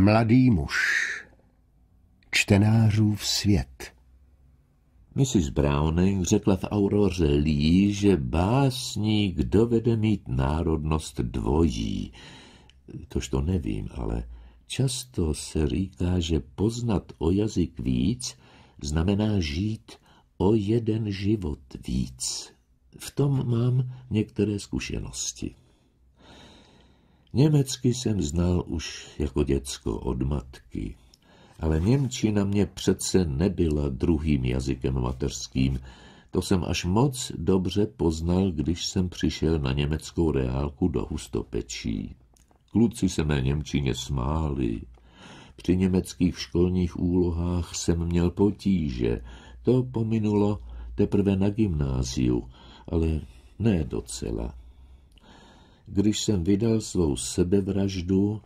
Mladý muž. Čtenářův svět. Mrs. Browning řekla v Auroře Lee, že básník dovede mít národnost dvojí. Tož to nevím, ale často se říká, že poznat o jazyk víc znamená žít o jeden život víc. V tom mám některé zkušenosti. Německy jsem znal už jako děcko od matky, ale Němčina mě přece nebyla druhým jazykem mateřským. To jsem až moc dobře poznal, když jsem přišel na německou reálku do Hustopečí. Kluci se mé Němčině smáli. Při německých školních úlohách jsem měl potíže. To pominulo teprve na gymnáziu, ale ne docela když jsem vydal svou sebevraždu,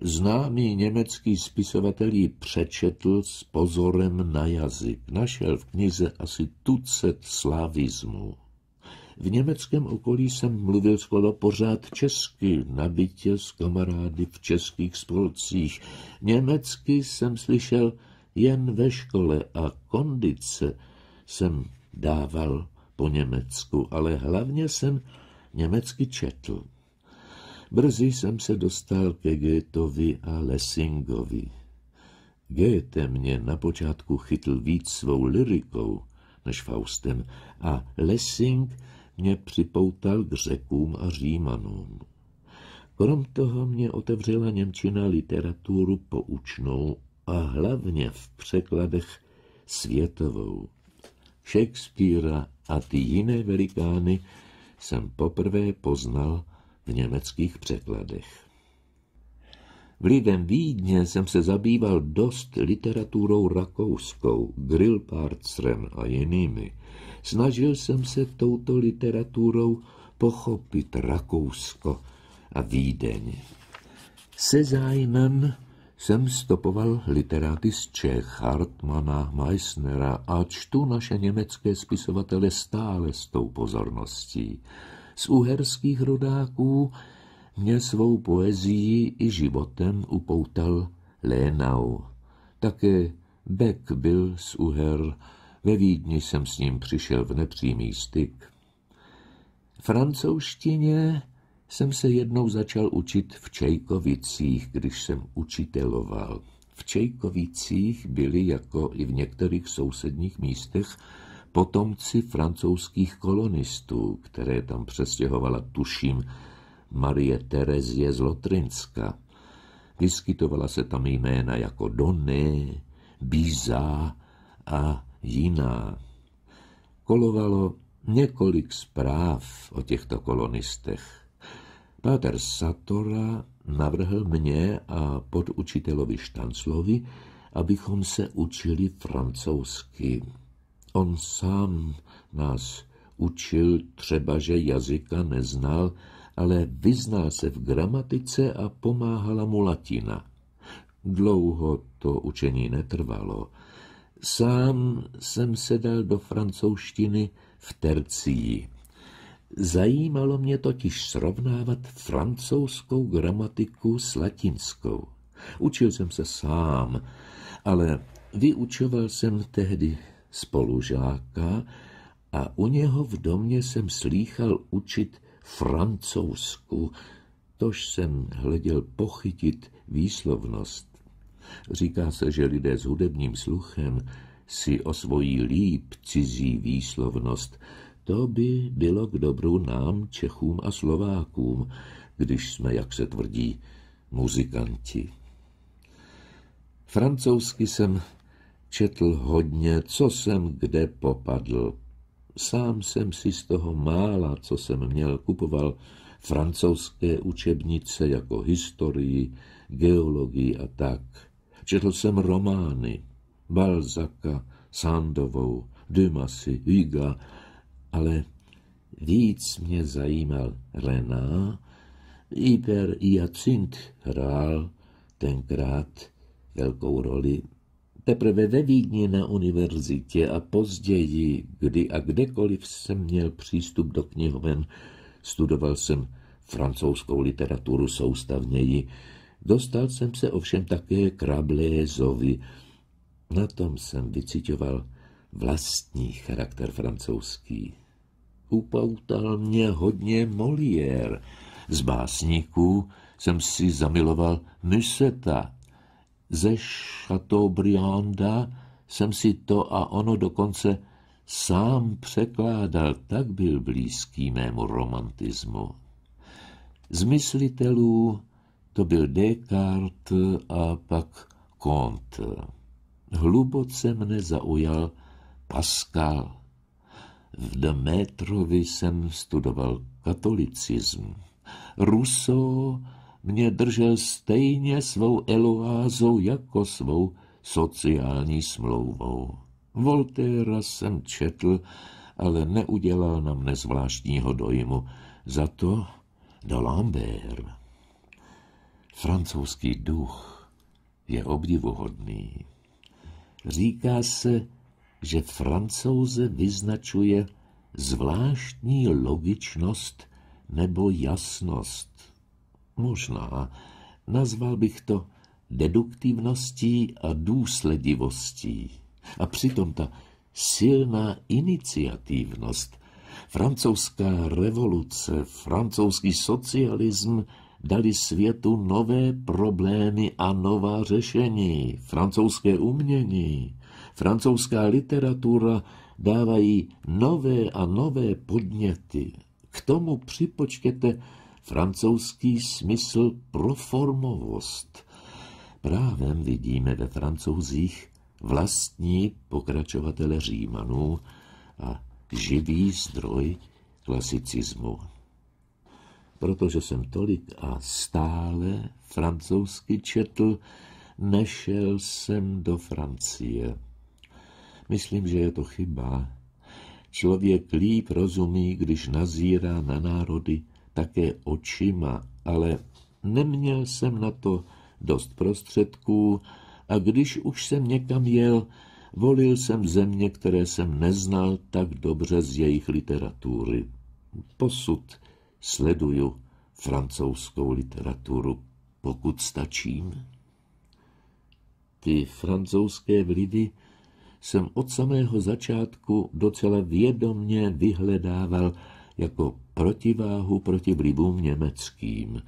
známý německý spisovatel ji přečetl s pozorem na jazyk. Našel v knize asi tucet slavismů. V německém okolí jsem mluvil skoro pořád česky, na s kamarády v českých spolcích. Německy jsem slyšel jen ve škole a kondice jsem dával po německu, ale hlavně jsem německy četl. Brzy jsem se dostal ke Goetovi a Lessingovi. Goethe mě na počátku chytl víc svou lirikou než Faustem a Lessing mě připoutal k řekům a římanům. Krom toho mě otevřela Němčina literaturu poučnou a hlavně v překladech světovou. Shakespearea a ty jiné velikány jsem poprvé poznal v německých překladech. Lidem Vídně jsem se zabýval dost literaturou rakouskou, Grillparzrem a jinými. Snažil jsem se touto literaturou pochopit Rakousko a Vídeň. Se zájmem jsem stopoval literáty z Čech, Hartmana, Meissnera a čtu naše německé spisovatele stále s tou pozorností z uherských rodáků, mě svou poezií i životem upoutal Lénau. Také Beck byl z Uher, ve Vídni jsem s ním přišel v nepřímý styk. Francouzštině jsem se jednou začal učit v Čejkovicích, když jsem učiteloval. V Čejkovicích byly, jako i v některých sousedních místech, potomci francouzských kolonistů, které tam přestěhovala tuším Marie Terezie z Lotrinska. Vyskytovala se tam jména jako Doné, Bíza a jiná. Kolovalo několik zpráv o těchto kolonistech. Páter Satora navrhl mě a podučitelovi Štanclovi, abychom se učili francouzsky. On sám nás učil třeba, že jazyka neznal, ale vyznal se v gramatice a pomáhala mu latina. Dlouho to učení netrvalo. Sám jsem se dal do francouzštiny v tercii. Zajímalo mě totiž srovnávat francouzskou gramatiku s latinskou. Učil jsem se sám, ale vyučoval jsem tehdy spolužáka a u něho v domě jsem slýchal učit francouzsku, tož jsem hleděl pochytit výslovnost. Říká se, že lidé s hudebním sluchem si osvojí líp cizí výslovnost. To by bylo k dobru nám, Čechům a Slovákům, když jsme, jak se tvrdí, muzikanti. Francouzsky jsem Četl hodně, co jsem kde popadl. Sám jsem si z toho mála, co jsem měl, kupoval francouzské učebnice jako historii, geologii a tak. Četl jsem romány Balzaka, Sandovou, Dumasy, Higa, ale víc mě zajímal Rená, Iber Jacint hrál tenkrát velkou roli Teprve ve Vídni na univerzitě a později, kdy a kdekoliv jsem měl přístup do knihoven, studoval jsem francouzskou literaturu soustavněji. Dostal jsem se ovšem také k Rabelaisovi. Na tom jsem vycitoval vlastní charakter francouzský. Upoutal mě hodně Molière. Z básníků jsem si zamiloval Museta ze Chateaubrianda jsem si to a ono dokonce sám překládal, tak byl blízký mému romantismu. Z myslitelů to byl Descartes a pak Comte. Hluboce mne zaujal Pascal. V Demetrovi jsem studoval katolicism. Rousseau mě držel stejně svou Eloázou jako svou sociální smlouvou. Voltéra jsem četl, ale neudělal na mne zvláštního dojmu. Za to D'Alembert. Francouzský duch je obdivuhodný. Říká se, že francouze vyznačuje zvláštní logičnost nebo jasnost. Možná. Nazval bych to deduktivností a důsledivostí. A přitom ta silná iniciativnost, francouzská revoluce, francouzský socialism dali světu nové problémy a nová řešení. Francouzské umění, francouzská literatura dávají nové a nové podněty. K tomu připočtěte francouzský smysl pro formovost. Právem vidíme ve francouzích vlastní pokračovatele Římanů a živý zdroj klasicismu. Protože jsem tolik a stále francouzsky četl, nešel jsem do Francie. Myslím, že je to chyba. Člověk líp rozumí, když nazírá na národy, také očima, ale neměl jsem na to dost prostředků a když už jsem někam jel, volil jsem země, které jsem neznal tak dobře z jejich literatury. Posud sleduju francouzskou literaturu, pokud stačím. Ty francouzské vlivy jsem od samého začátku docela vědomně vyhledával jako protiváhu proti vlivům německým.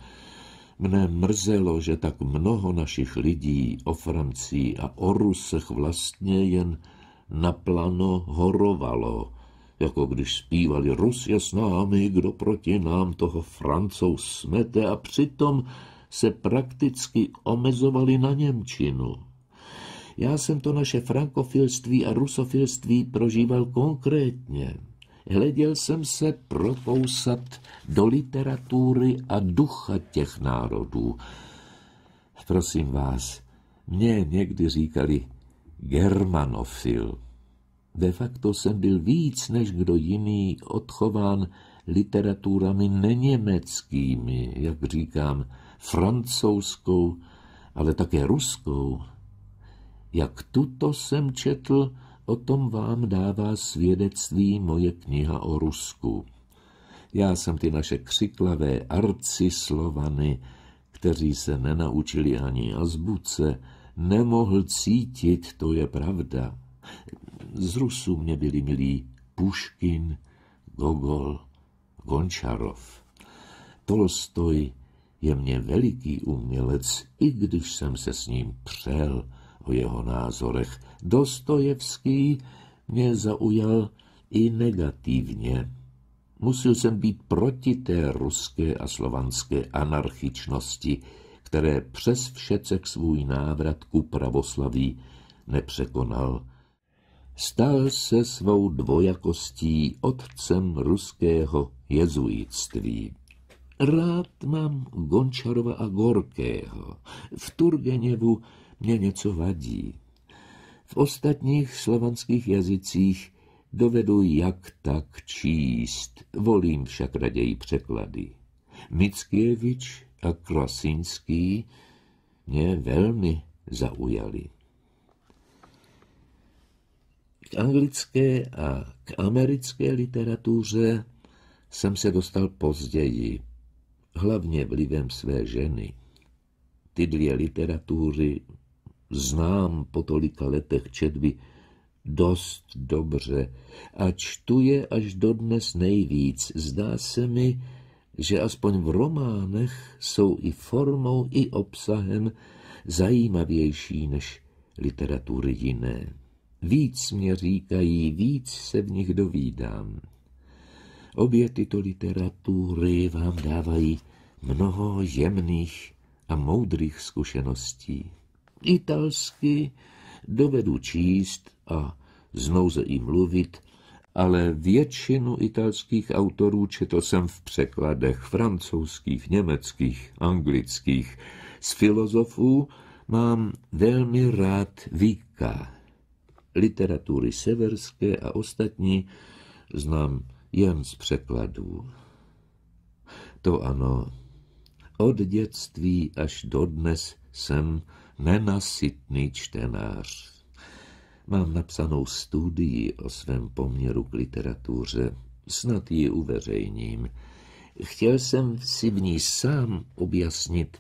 Mne mrzelo, že tak mnoho našich lidí o Francii a o Rusech vlastně jen naplano horovalo, jako když zpívali Rus je s námi, kdo proti nám toho Francouz smete a přitom se prakticky omezovali na Němčinu. Já jsem to naše frankofilství a rusofilství prožíval konkrétně hleděl jsem se propousat do literatury a ducha těch národů. Prosím vás, mě někdy říkali germanofil. De facto jsem byl víc než kdo jiný odchován literaturami neněmeckými, jak říkám, francouzskou, ale také ruskou. Jak tuto jsem četl, O tom vám dává svědectví moje kniha o Rusku. Já jsem ty naše křiklavé slovany, kteří se nenaučili ani azbuce, nemohl cítit, to je pravda. Z Rusů mě byli milí Puškin, Gogol, Gončarov. Tolstoj je mě veliký umělec, i když jsem se s ním přel – o jeho názorech. Dostojevský mě zaujal i negativně. Musil jsem být proti té ruské a slovanské anarchičnosti, které přes všecek svůj návrat ku pravoslaví nepřekonal. Stal se svou dvojakostí otcem ruského jezuitství. Rád mám Gončarova a Gorkého. V Turgeněvu mě něco vadí. V ostatních slovanských jazycích dovedu jak tak číst, volím však raději překlady. Mickiewicz a Krasinský mě velmi zaujali. K anglické a k americké literatuře jsem se dostal později, hlavně vlivem své ženy. Ty dvě literatury znám po tolika letech četby dost dobře a čtu je až dodnes nejvíc. Zdá se mi, že aspoň v románech jsou i formou, i obsahem zajímavější než literatury jiné. Víc mě říkají, víc se v nich dovídám. Obě tyto literatury vám dávají mnoho jemných a moudrých zkušeností italsky dovedu číst a znouze i mluvit, ale většinu italských autorů četl jsem v překladech francouzských, německých, anglických. Z filozofů mám velmi rád Víka. Literatury severské a ostatní znám jen z překladů. To ano, od dětství až dodnes jsem nenasytný čtenář. Mám napsanou studii o svém poměru k literatuře, snad ji uveřejním. Chtěl jsem si v ní sám objasnit,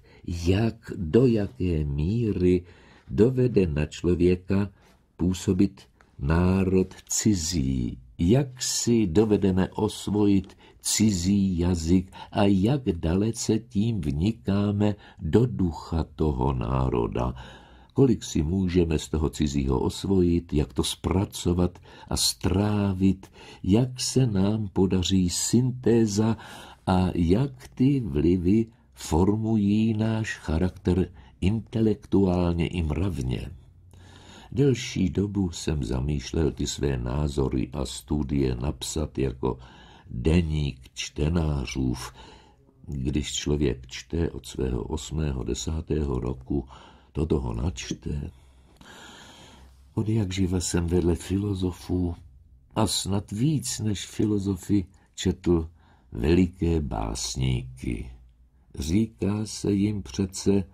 jak do jaké míry dovede na člověka působit národ cizí jak si dovedeme osvojit cizí jazyk a jak dalece tím vnikáme do ducha toho národa. Kolik si můžeme z toho cizího osvojit, jak to zpracovat a strávit, jak se nám podaří syntéza a jak ty vlivy formují náš charakter intelektuálně i mravně. Delší dobu jsem zamýšlel ty své názory a studie napsat jako deník čtenářův. Když člověk čte od svého osmého, desátého roku, to toho načte. Od jak živa jsem vedle filozofů a snad víc než filozofy četl veliké básníky. Říká se jim přece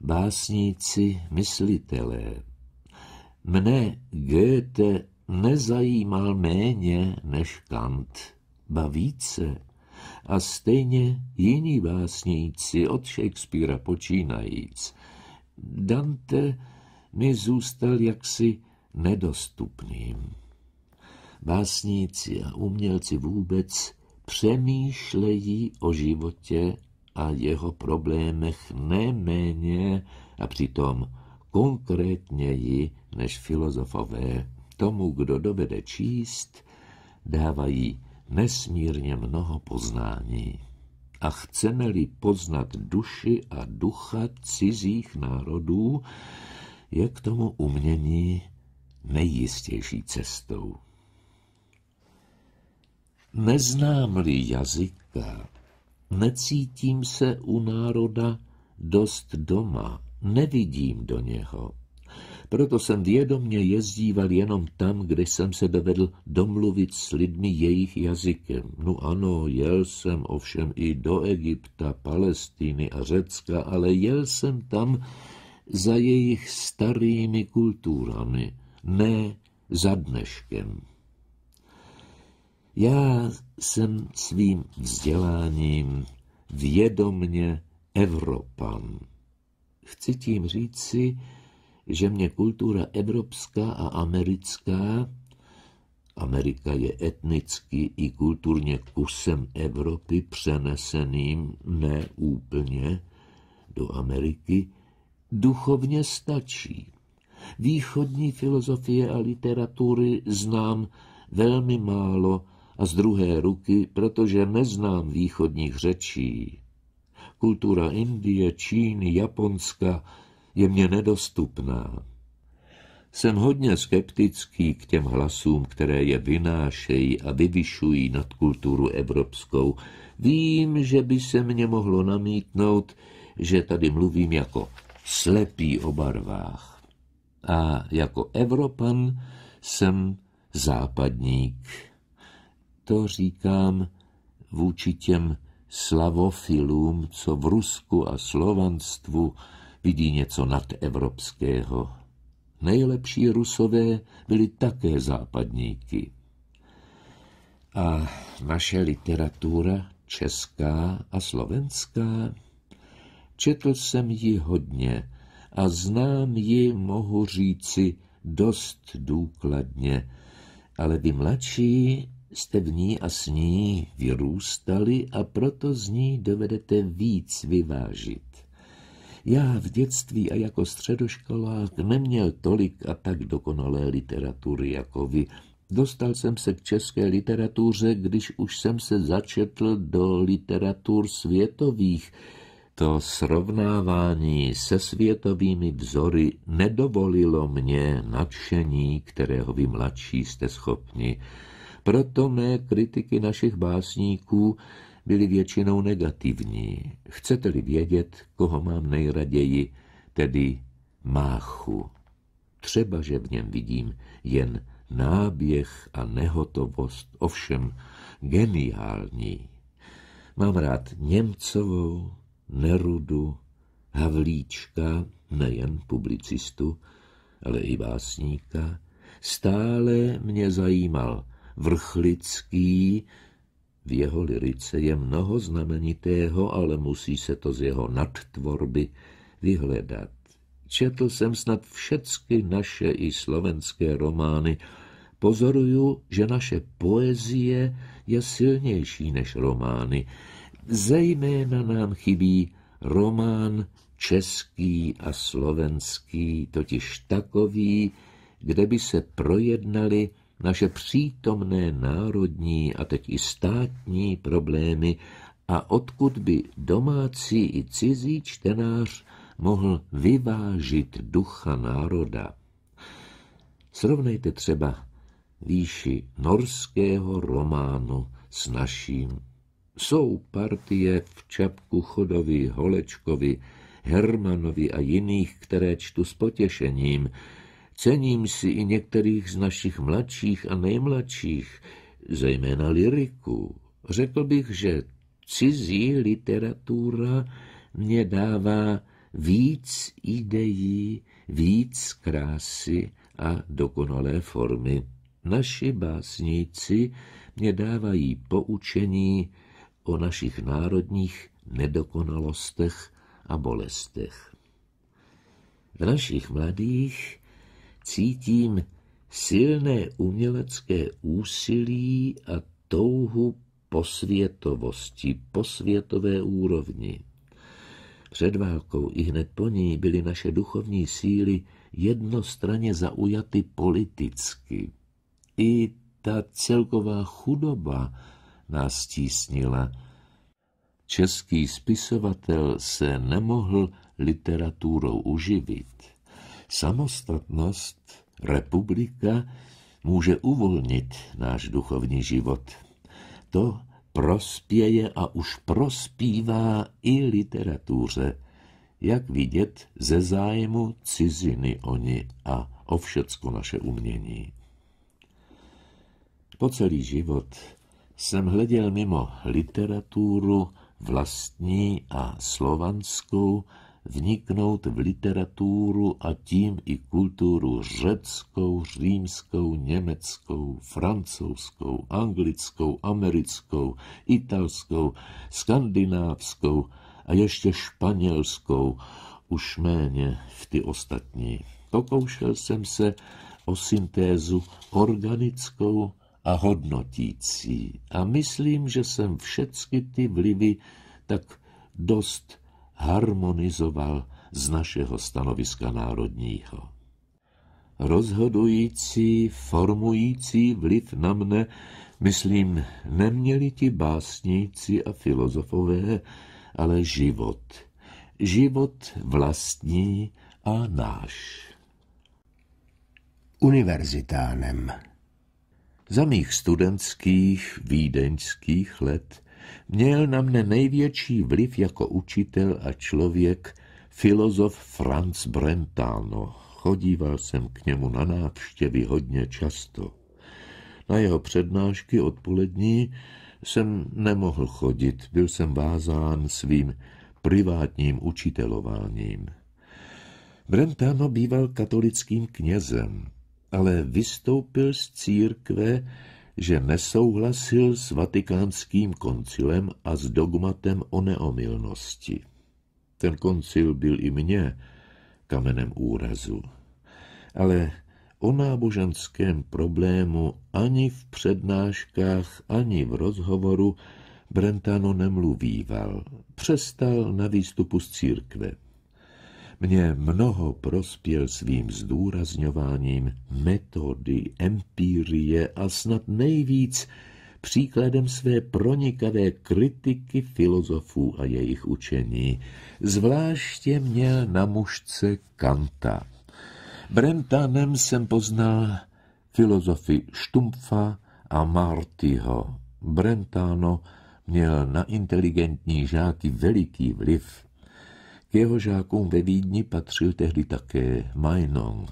básníci myslitelé. Mne Goethe nezajímal méně než Kant, ba více. A stejně jiní básníci od Shakespearea počínajíc. Dante mi zůstal jaksi nedostupným. Básníci a umělci vůbec přemýšlejí o životě a jeho problémech neméně a přitom konkrétněji než filozofové. Tomu, kdo dovede číst, dávají nesmírně mnoho poznání. A chceme-li poznat duši a ducha cizích národů, je k tomu umění nejistější cestou. Neznám-li jazyka, necítím se u národa dost doma, nevidím do něho, proto jsem vědomně jezdíval jenom tam, kde jsem se dovedl domluvit s lidmi jejich jazykem. No ano, jel jsem ovšem i do Egypta, Palestiny a Řecka, ale jel jsem tam za jejich starými kulturami, ne za dneškem. Já jsem svým vzděláním vědomně Evropan. Chci tím říci, že mě kultura evropská a americká, Amerika je etnicky i kulturně kusem Evropy přeneseným ne úplně do Ameriky, duchovně stačí. Východní filozofie a literatury znám velmi málo a z druhé ruky, protože neznám východních řečí. Kultura Indie, Číny, Japonska je mně nedostupná. Jsem hodně skeptický k těm hlasům, které je vynášejí a vyvyšují nad kulturu evropskou. Vím, že by se mně mohlo namítnout, že tady mluvím jako slepý o barvách. A jako Evropan jsem západník. To říkám vůči těm slavofilům, co v Rusku a Slovanstvu vidí něco nadevropského. Nejlepší rusové byli také západníky. A naše literatura, česká a slovenská, četl jsem ji hodně a znám ji, mohu říci, dost důkladně, ale vy mladší jste v ní a s ní vyrůstali a proto z ní dovedete víc vyvážit. Já v dětství a jako středoškolák neměl tolik a tak dokonalé literatury jako vy. Dostal jsem se k české literatuře, když už jsem se začetl do literatur světových. To srovnávání se světovými vzory nedovolilo mně nadšení, kterého vy mladší jste schopni. Proto mé kritiky našich básníků byly většinou negativní. Chcete-li vědět, koho mám nejraději, tedy máchu. Třeba, že v něm vidím jen náběh a nehotovost, ovšem geniální. Mám rád Němcovou, Nerudu, Havlíčka, nejen publicistu, ale i básníka, stále mě zajímal vrchlický v jeho lirice je mnoho znamenitého, ale musí se to z jeho nadtvorby vyhledat. Četl jsem snad všecky naše i slovenské romány. Pozoruju, že naše poezie je silnější než romány. Zejména nám chybí román český a slovenský, totiž takový, kde by se projednali naše přítomné národní a teď i státní problémy a odkud by domácí i cizí čtenář mohl vyvážit ducha národa. Srovnejte třeba výši norského románu s naším. Jsou partie v Čapku Chodovi, Holečkovi, Hermanovi a jiných, které čtu s potěšením, Cením si i některých z našich mladších a nejmladších, zejména liriku. Řekl bych, že cizí literatura mě dává víc ideí, víc krásy a dokonalé formy. Naši básníci mě dávají poučení o našich národních nedokonalostech a bolestech. V našich mladých Cítím silné umělecké úsilí a touhu posvětovosti, posvětové úrovni. Před válkou i hned po ní byly naše duchovní síly jednostranně zaujaty politicky. I ta celková chudoba nás tísnila. Český spisovatel se nemohl literaturou uživit. Samostatnost, republika může uvolnit náš duchovní život. To prospěje a už prospívá i literatuře, jak vidět ze zájmu ciziny oni a o všecko naše umění. Po celý život jsem hleděl mimo literaturu vlastní a slovanskou, vniknout v literaturu a tím i kulturu řeckou, římskou, německou, francouzskou, anglickou, americkou, italskou, skandinávskou a ještě španělskou, už méně v ty ostatní. Pokoušel jsem se o syntézu organickou a hodnotící a myslím, že jsem všecky ty vlivy tak dost harmonizoval z našeho stanoviska národního. Rozhodující, formující vliv na mne, myslím, neměli ti básníci a filozofové, ale život. Život vlastní a náš. Univerzitánem Za mých studentských vídeňských let měl na mne největší vliv jako učitel a člověk filozof Franz Brentano. Chodíval jsem k němu na návštěvy hodně často. Na jeho přednášky odpolední jsem nemohl chodit, byl jsem vázán svým privátním učitelováním. Brentano býval katolickým knězem, ale vystoupil z církve že nesouhlasil s vatikánským koncilem a s dogmatem o neomilnosti. Ten koncil byl i mně kamenem úrazu. Ale o náboženském problému ani v přednáškách, ani v rozhovoru Brentano nemluvíval. Přestal na výstupu z církve mě mnoho prospěl svým zdůrazňováním metody, empírie a snad nejvíc příkladem své pronikavé kritiky filozofů a jejich učení. Zvláště měl na mužce Kanta. Brentanem jsem poznal filozofy Štumpfa a Martyho. Brentano měl na inteligentní žáky veliký vliv. K jeho žákům ve Vídni patřil tehdy také Majnong.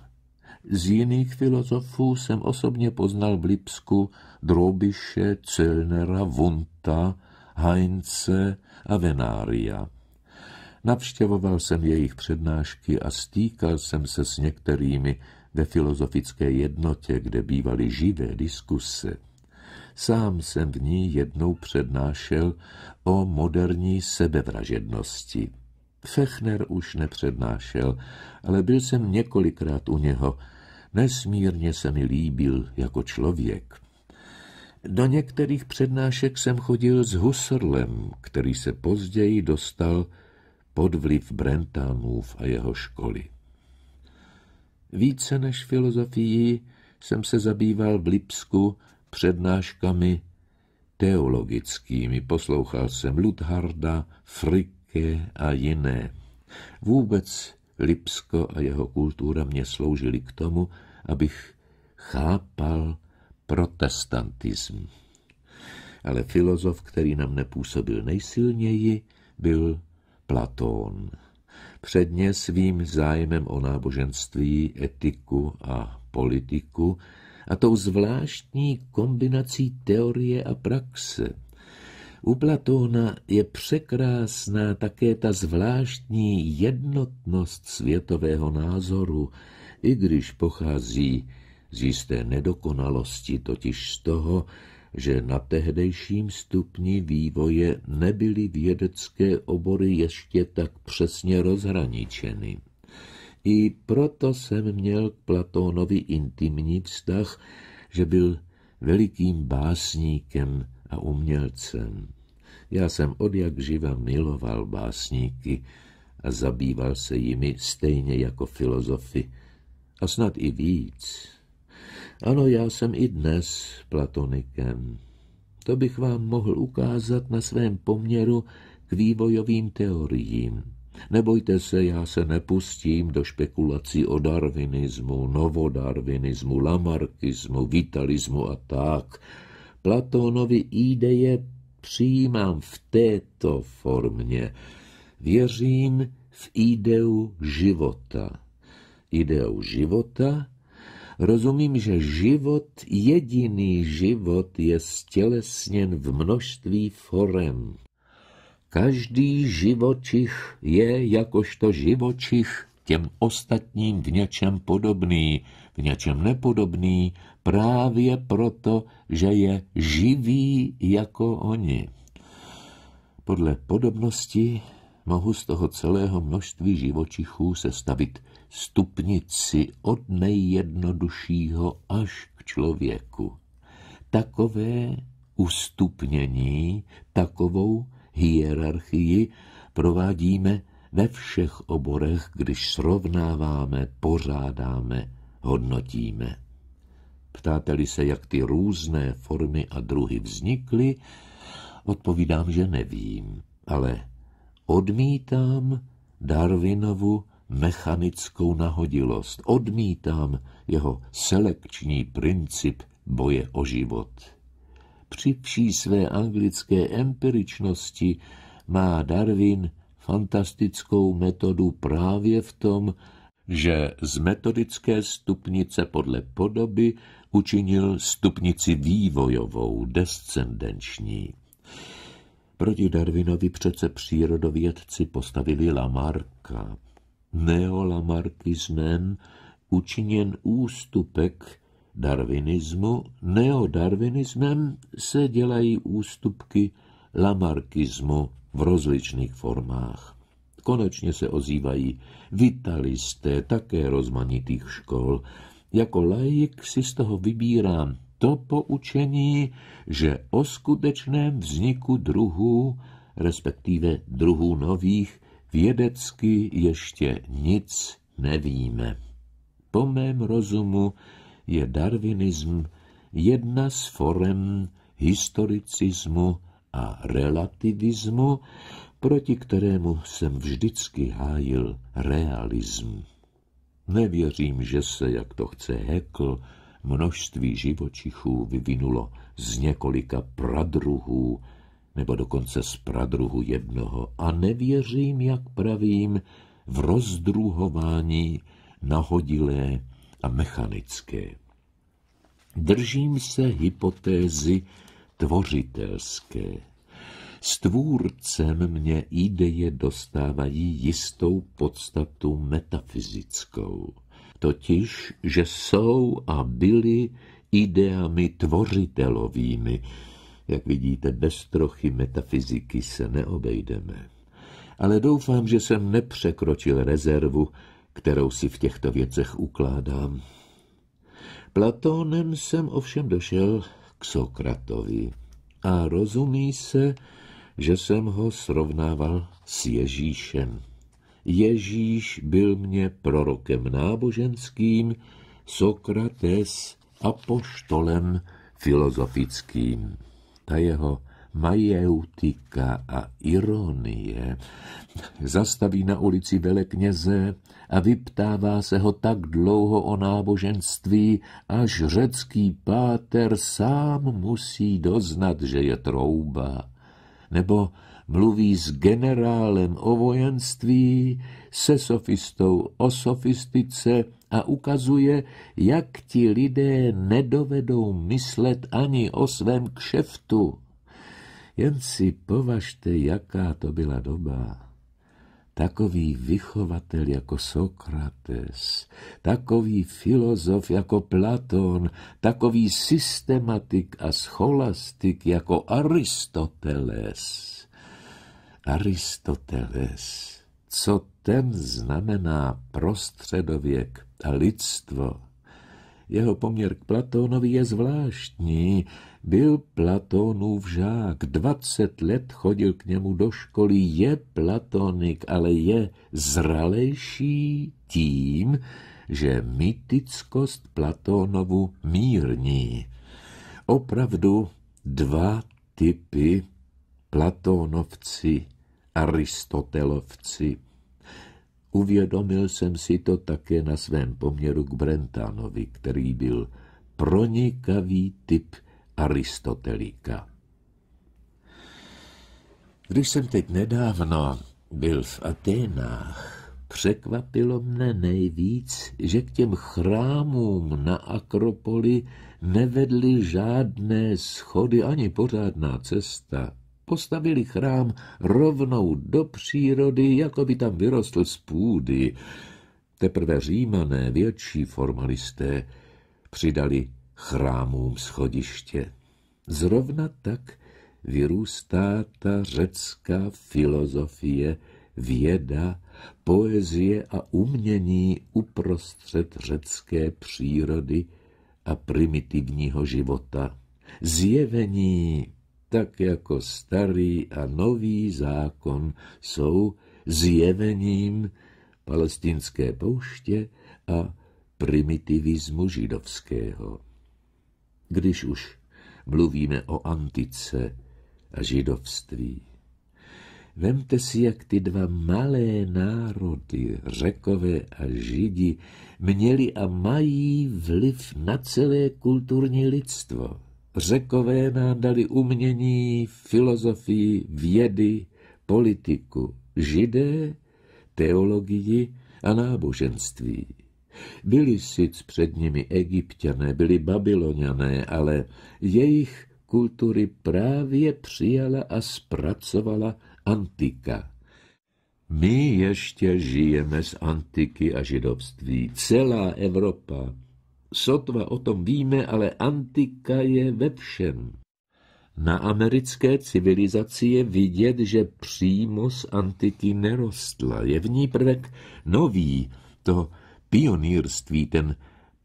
Z jiných filozofů jsem osobně poznal v Lipsku Drobiše, Celnera, Vunta, Heinze a Venária. Navštěvoval jsem jejich přednášky a stýkal jsem se s některými ve filozofické jednotě, kde bývaly živé diskuse. Sám jsem v ní jednou přednášel o moderní sebevražednosti. Fechner už nepřednášel, ale byl jsem několikrát u něho. Nesmírně se mi líbil jako člověk. Do některých přednášek jsem chodil s Husserlem, který se později dostal pod vliv Brentánův a jeho školy. Více než filozofií jsem se zabýval v Lipsku přednáškami teologickými. Poslouchal jsem Lutharda, Frick, městské a jiné. Vůbec Lipsko a jeho kultura mě sloužily k tomu, abych chápal protestantism. Ale filozof, který nám nepůsobil nejsilněji, byl Platón. Předně svým zájmem o náboženství, etiku a politiku a tou zvláštní kombinací teorie a praxe – u Platóna je překrásná také ta zvláštní jednotnost světového názoru, i když pochází z jisté nedokonalosti, totiž z toho, že na tehdejším stupni vývoje nebyly vědecké obory ještě tak přesně rozhraničeny. I proto jsem měl k Platónovi intimní vztah, že byl velikým básníkem, a umělcem. Já jsem od jak živa miloval básníky a zabýval se jimi stejně jako filozofy a snad i víc. Ano, já jsem i dnes platonikem. To bych vám mohl ukázat na svém poměru k vývojovým teoriím. Nebojte se, já se nepustím do špekulací o darvinismu, novodarvinismu, lamarkismu, vitalismu a tak. Platónovy ideje přijímám v této formě. Věřím v ideu života. Ideu života rozumím, že život, jediný život, je stělesněn v množství forem. Každý živočich je jakožto živočich těm ostatním v něčem podobný, v něčem nepodobný, právě proto, že je živý jako oni. Podle podobnosti mohu z toho celého množství živočichů sestavit stupnici od nejjednoduššího až k člověku. Takové ustupnění, takovou hierarchii provádíme ve všech oborech, když srovnáváme, pořádáme, hodnotíme. Ptáte-li se, jak ty různé formy a druhy vznikly, odpovídám, že nevím, ale odmítám Darwinovu mechanickou nahodilost, odmítám jeho selekční princip boje o život. Při vší své anglické empiričnosti má Darwin fantastickou metodu právě v tom, že z metodické stupnice podle podoby učinil stupnici vývojovou, descendenční. Proti Darwinovi přece přírodovědci postavili Lamarka. Neolamarkismem učiněn ústupek darwinismu, neodarwinismem se dělají ústupky lamarkismu v rozličných formách. Konečně se ozývají vitalisté také rozmanitých škol, jako laik si z toho vybírám to poučení, že o skutečném vzniku druhů, respektive druhů nových, vědecky ještě nic nevíme. Po mém rozumu je darwinism jedna z forem historicismu a relativismu, proti kterému jsem vždycky hájil realism. Nevěřím, že se, jak to chce Hekl, množství živočichů vyvinulo z několika pradruhů, nebo dokonce z pradruhu jednoho. A nevěřím, jak pravím, v rozdruhování nahodilé a mechanické. Držím se hypotézy tvořitelské. Stvůrcem mě ideje dostávají jistou podstatu metafyzickou, totiž, že jsou a byly ideami tvořitelovými. Jak vidíte, bez trochy metafyziky se neobejdeme. Ale doufám, že jsem nepřekročil rezervu, kterou si v těchto věcech ukládám. Platónem jsem ovšem došel k Sokratovi a rozumí se, že jsem ho srovnával s Ježíšem. Ježíš byl mě prorokem náboženským, Sokrates apoštolem filozofickým. Ta jeho majeutika a ironie zastaví na ulici velekněze a vyptává se ho tak dlouho o náboženství, až řecký páter sám musí doznat, že je trouba nebo mluví s generálem o vojenství, se sofistou o sofistice a ukazuje, jak ti lidé nedovedou myslet ani o svém kšeftu. Jen si považte, jaká to byla doba. Takový vychovatel jako Sokrates, takový filozof jako Platón, takový systematik a scholastik jako Aristoteles. Aristoteles, co ten znamená prostředověk a lidstvo? Jeho poměr k Platónovi je zvláštní, byl Platónův žák, dvacet let chodil k němu do školy, je platonik, ale je zralejší tím, že mytickost Platónovu mírní. Opravdu dva typy Platónovci, Aristotelovci. Uvědomil jsem si to také na svém poměru k Brentánovi, který byl pronikavý typ Aristotelíka. Když jsem teď nedávno byl v Aténách, překvapilo mne nejvíc, že k těm chrámům na Akropoli nevedly žádné schody ani pořádná cesta. Postavili chrám rovnou do přírody, jako by tam vyrostl z půdy. Teprve římané, větší formalisté přidali chrámům schodiště. Zrovna tak vyrůstá ta řecká filozofie, věda, poezie a umění uprostřed řecké přírody a primitivního života. Zjevení, tak jako starý a nový zákon, jsou zjevením palestinské pouště a primitivismu židovského když už mluvíme o antice a židovství. Vemte si, jak ty dva malé národy, řekové a židi, měli a mají vliv na celé kulturní lidstvo. Řekové nám dali umění, filozofii, vědy, politiku, židé, teologii a náboženství. Byli sic před nimi egyptiané, byli babyloniané, ale jejich kultury právě přijala a zpracovala antika. My ještě žijeme z antiky a židovství. Celá Evropa. Sotva o tom víme, ale antika je ve všem. Na americké civilizaci je vidět, že přímo z antiky nerostla. Je v ní prvek nový, to pionýrství, ten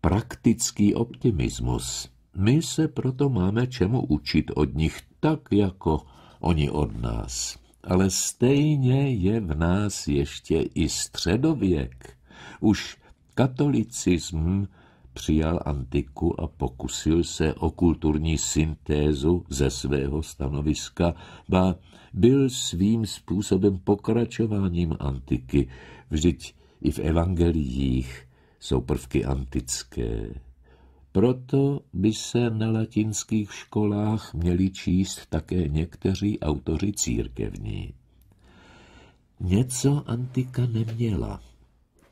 praktický optimismus. My se proto máme čemu učit od nich tak, jako oni od nás. Ale stejně je v nás ještě i středověk. Už katolicism přijal antiku a pokusil se o kulturní syntézu ze svého stanoviska, ba byl svým způsobem pokračováním antiky. Vždyť i v evangeliích jsou prvky antické. Proto by se na latinských školách měli číst také někteří autoři církevní. Něco antika neměla.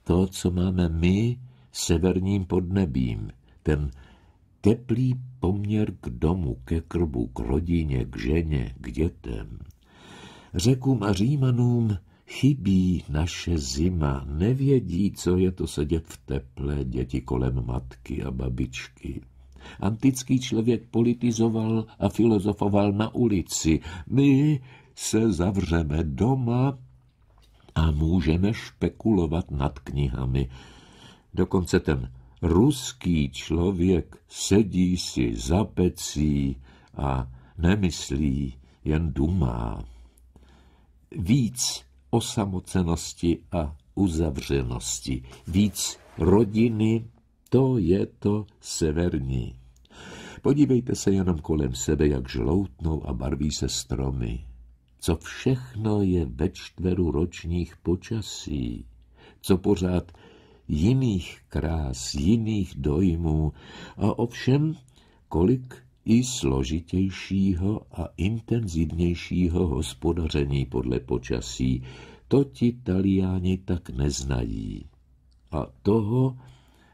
To, co máme my, severním podnebím, ten teplý poměr k domu, ke krbu, k rodině, k ženě, k dětem. Řekům a římanům Chybí naše zima, nevědí, co je to sedět v teple, děti kolem matky a babičky. Antický člověk politizoval a filozofoval na ulici. My se zavřeme doma a můžeme špekulovat nad knihami. Dokonce ten ruský člověk sedí si za pecí a nemyslí, jen dumá. Víc osamocenosti a uzavřenosti. Víc rodiny, to je to severní. Podívejte se jenom kolem sebe, jak žloutnou a barví se stromy. Co všechno je ve čtveru ročních počasí, co pořád jiných krás, jiných dojmů a ovšem kolik i složitějšího a intenzivnějšího hospodaření podle počasí. To ti Taliáni tak neznají. A toho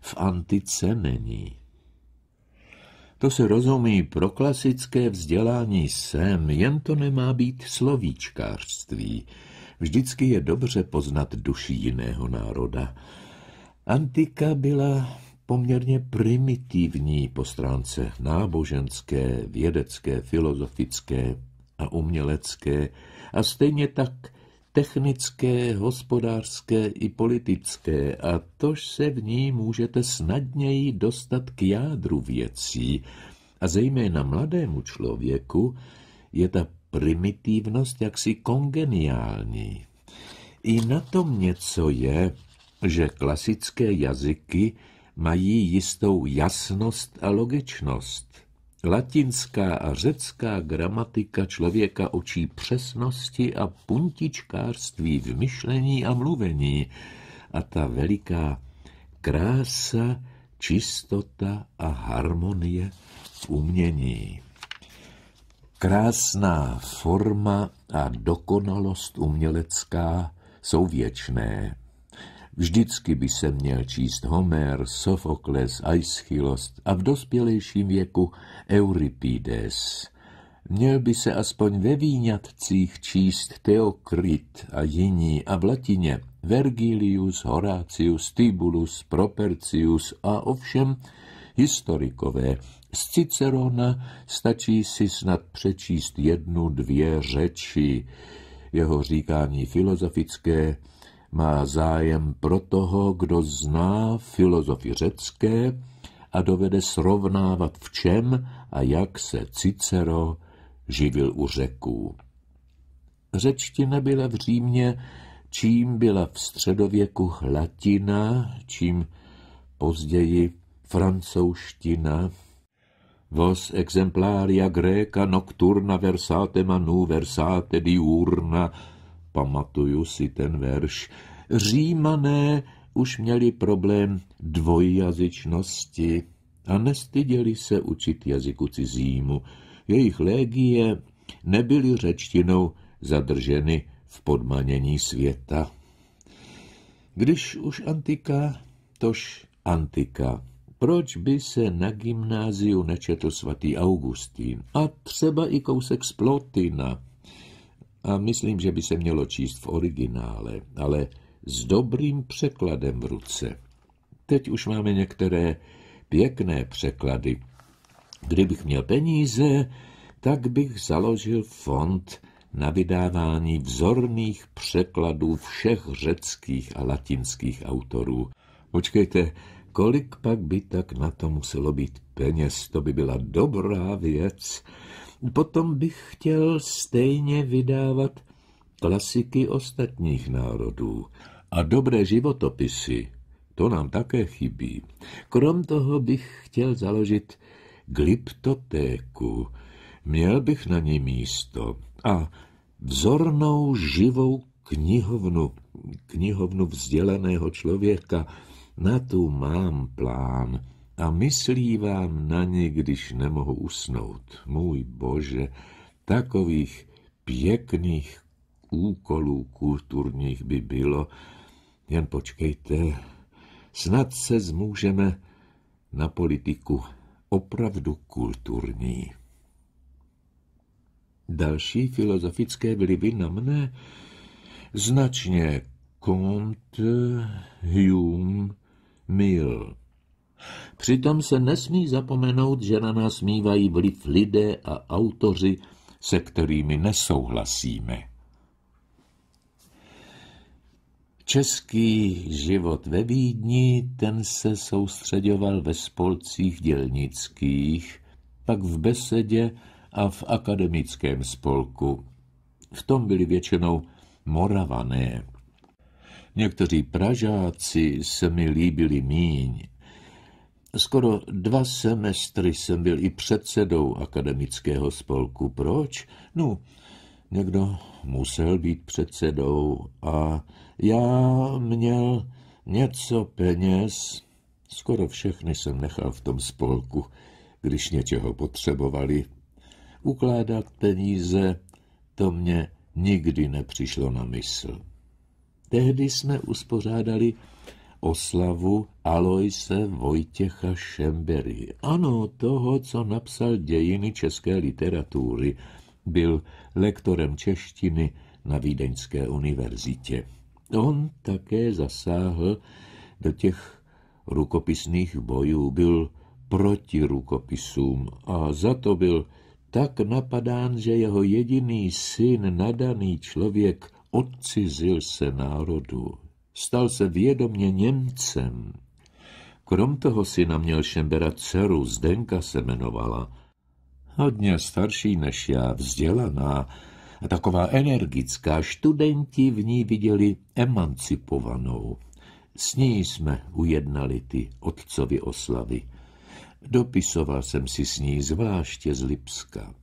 v antice není. To se rozumí pro klasické vzdělání sem, jen to nemá být slovíčkářství. Vždycky je dobře poznat duši jiného národa. Antika byla poměrně primitivní po stránce náboženské, vědecké, filozofické a umělecké a stejně tak technické, hospodářské i politické a tož se v ní můžete snadněji dostat k jádru věcí a zejména mladému člověku je ta primitivnost jaksi kongeniální. I na tom něco je, že klasické jazyky mají jistou jasnost a logičnost. Latinská a řecká gramatika člověka očí přesnosti a puntičkářství v myšlení a mluvení a ta veliká krása, čistota a harmonie v umění. Krásná forma a dokonalost umělecká jsou věčné, Vždycky by se měl číst Homer, Sofokles, Aischylos a v dospělejším věku Euripides. Měl by se aspoň ve výňatcích číst Teokrit a jiní a v latině Vergilius, Horácius, Tibulus, Propercius a ovšem historikové. Z Cicerona stačí si snad přečíst jednu, dvě řeči. Jeho říkání filozofické má zájem pro toho, kdo zná filozofii řecké a dovede srovnávat v čem a jak se Cicero živil u řeků. Řečtina byla v Římě, čím byla v středověku latina, čím později francouzština, Vos exemplaria gréka nocturna versate manu versate diurna. Pamatuju si ten verš. Římané už měli problém dvojjazyčnosti a nestyděli se učit jazyku cizímu. Jejich légie nebyly řečtinou zadrženy v podmanění světa. Když už antika, tož antika. Proč by se na gymnáziu nečetl svatý Augustín? A třeba i kousek z Plotina. A myslím, že by se mělo číst v originále, ale s dobrým překladem v ruce. Teď už máme některé pěkné překlady. Kdybych měl peníze, tak bych založil fond na vydávání vzorných překladů všech řeckých a latinských autorů. Počkejte, kolik pak by tak na to muselo být peněz, to by byla dobrá věc. Potom bych chtěl stejně vydávat klasiky ostatních národů a dobré životopisy, to nám také chybí. Krom toho bych chtěl založit gliptotéku. Měl bych na ní místo a vzornou živou knihovnu, knihovnu vzdělaného člověka. Na tu mám plán a myslívám na ně, když nemohu usnout. Můj bože, takových pěkných úkolů kulturních by bylo. Jen počkejte, snad se zmůžeme na politiku opravdu kulturní. Další filozofické vlivy na mne značně Comte, Hume, Mill. Přitom se nesmí zapomenout, že na nás mývají vliv lidé a autoři, se kterými nesouhlasíme. Český život ve Vídni, ten se soustředoval ve spolcích dělnických, pak v besedě a v akademickém spolku. V tom byli většinou moravané. Někteří pražáci se mi líbili míň. Skoro dva semestry jsem byl i předsedou akademického spolku. Proč? No, Někdo musel být předsedou a já měl něco peněz. Skoro všechny jsem nechal v tom spolku, když něčeho potřebovali. Ukládat peníze, to mě nikdy nepřišlo na mysl. Tehdy jsme uspořádali oslavu Aloise Vojtěcha Šembery. Ano, toho, co napsal dějiny české literatury – byl lektorem češtiny na Vídeňské univerzitě. On také zasáhl do těch rukopisných bojů, byl proti rukopisům a za to byl tak napadán, že jeho jediný syn, nadaný člověk, odcizil se národu. Stal se vědomně Němcem. Krom toho syna měl Šembera dceru, Zdenka se jmenovala hodně starší než já, vzdělaná a taková energická. Studenti v ní viděli emancipovanou. S ní jsme ujednali ty otcovi oslavy. Dopisoval jsem si s ní zvláště z Lipska.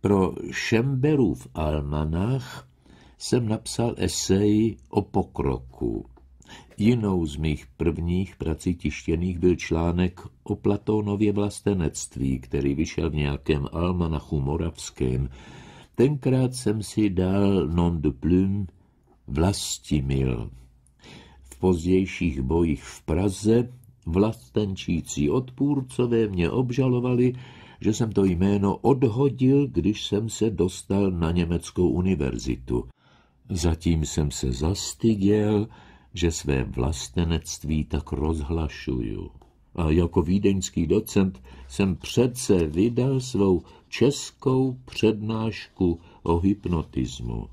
Pro Šemberův almanach jsem napsal esej o pokroku. Jinou z mých prvních prací tištěných byl článek o Platónově vlastenectví, který vyšel v nějakém almanachu moravském. Tenkrát jsem si dal non de plume Vlastimil. V pozdějších bojích v Praze vlastenčící odpůrcové mě obžalovali, že jsem to jméno odhodil, když jsem se dostal na německou univerzitu. Zatím jsem se zastyděl, že své vlastenectví tak rozhlašuju. A jako vídeňský docent jsem přece vydal svou českou přednášku o hypnotismu.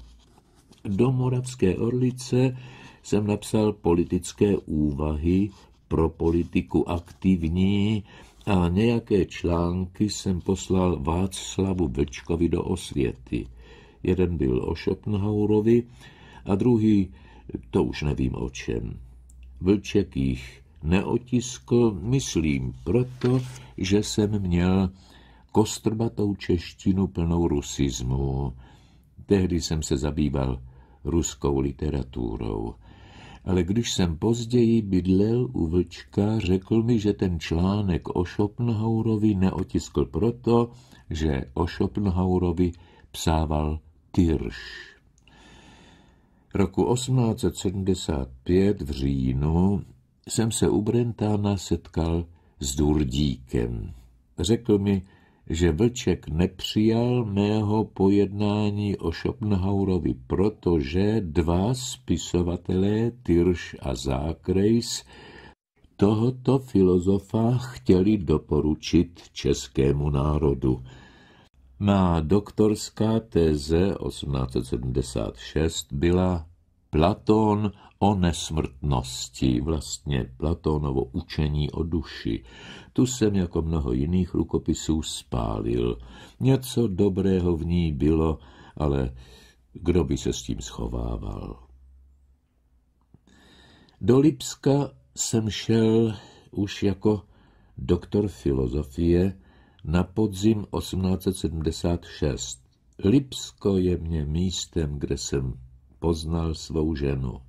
Do Moravské Orlice jsem napsal politické úvahy pro politiku aktivní a nějaké články jsem poslal Václavu Vlčkovi do osvěty. Jeden byl o Schopenhauerovi a druhý to už nevím o čem. Vlček jich neotiskl, myslím, proto, že jsem měl kostrbatou češtinu plnou rusismu. Tehdy jsem se zabýval ruskou literaturou. Ale když jsem později bydlel u Vlčka, řekl mi, že ten článek o Schopenhauerovi neotiskl proto, že o Schopenhauerovi psával Tyrš. Roku 1875 v říjnu jsem se u Brentána setkal s Durdíkem. Řekl mi, že Vlček nepřijal mého pojednání o Schopenhauerovi, protože dva spisovatelé, Tyrš a Zákrejs, tohoto filozofa chtěli doporučit českému národu – má doktorská téze 1876 byla Platón o nesmrtnosti, vlastně Platónovo učení o duši. Tu jsem jako mnoho jiných rukopisů spálil. Něco dobrého v ní bylo, ale kdo by se s tím schovával? Do Lipska jsem šel už jako doktor filozofie, na podzim 1876. Lipsko je mě místem, kde jsem poznal svou ženu.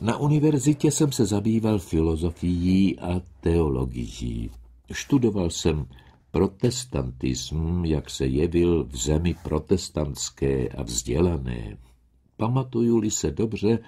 Na univerzitě jsem se zabýval filozofií a teologií. Študoval jsem protestantism, jak se jevil v zemi protestantské a vzdělané. Pamatuju-li se dobře,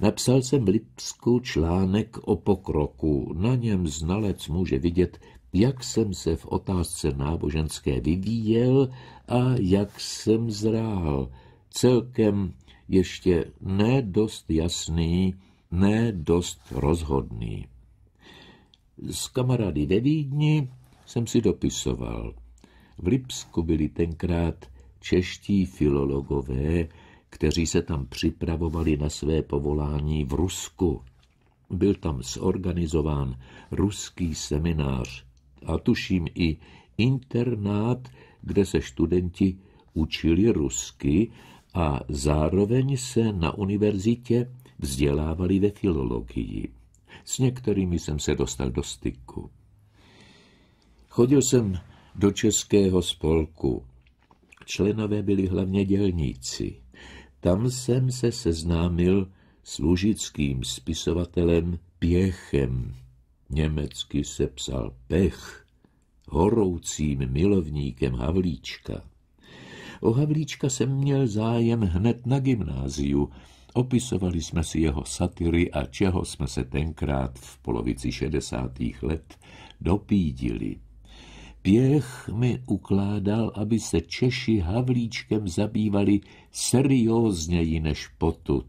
napsal jsem v Lipsku článek o pokroku. Na něm znalec může vidět jak jsem se v otázce náboženské vyvíjel a jak jsem zrál. Celkem ještě ne dost jasný, ne dost rozhodný. S kamarády ve Vídni jsem si dopisoval. V Lipsku byli tenkrát čeští filologové, kteří se tam připravovali na své povolání v Rusku. Byl tam zorganizován ruský seminář – a tuším i internát, kde se studenti učili rusky a zároveň se na univerzitě vzdělávali ve filologii. S některými jsem se dostal do styku. Chodil jsem do českého spolku. Členové byli hlavně dělníci. Tam jsem se seznámil s lužickým spisovatelem Pěchem, Německy se psal Pech, horoucím milovníkem Havlíčka. O Havlíčka jsem měl zájem hned na gymnáziu. Opisovali jsme si jeho satiry a čeho jsme se tenkrát v polovici šedesátých let dopídili. Pěch mi ukládal, aby se Češi Havlíčkem zabývali seriózněji než potud.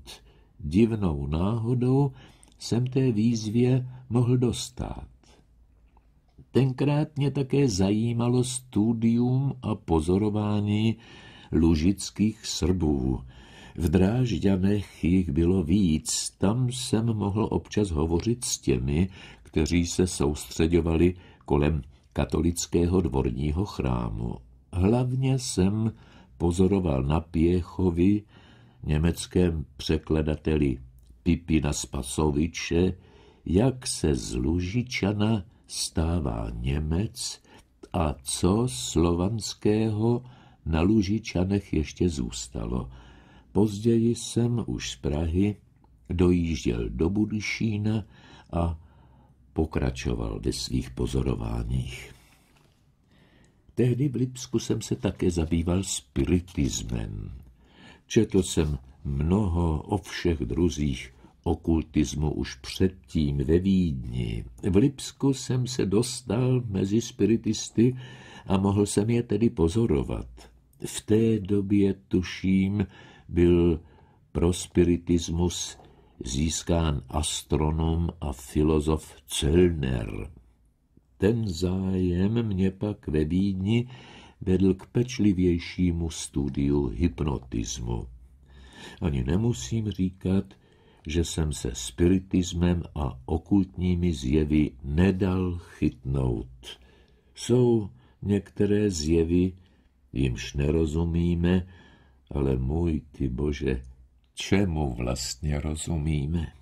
Divnou náhodou jsem té výzvě mohl dostat. Tenkrát mě také zajímalo studium a pozorování lužických srbů. V Drážďanech jich bylo víc, tam jsem mohl občas hovořit s těmi, kteří se soustředovali kolem katolického dvorního chrámu. Hlavně jsem pozoroval na Pěchovi, německém překladateli Pipina Spasoviče, jak se z Lužičana stává Němec a co slovanského na Lužičanech ještě zůstalo. Později jsem už z Prahy dojížděl do Budušína a pokračoval ve svých pozorováních. Tehdy v Lipsku jsem se také zabýval spiritismem. Četl jsem mnoho o všech druzích okultismu už předtím ve Vídni. V Lipsku jsem se dostal mezi spiritisty a mohl jsem je tedy pozorovat. V té době, tuším, byl pro spiritismus získán astronom a filozof Zöllner. Ten zájem mě pak ve Vídni vedl k pečlivějšímu studiu hypnotismu. Ani nemusím říkat, že jsem se spiritismem a okultními zjevy nedal chytnout. Jsou některé zjevy, jimž nerozumíme, ale můj ty bože, čemu vlastně rozumíme?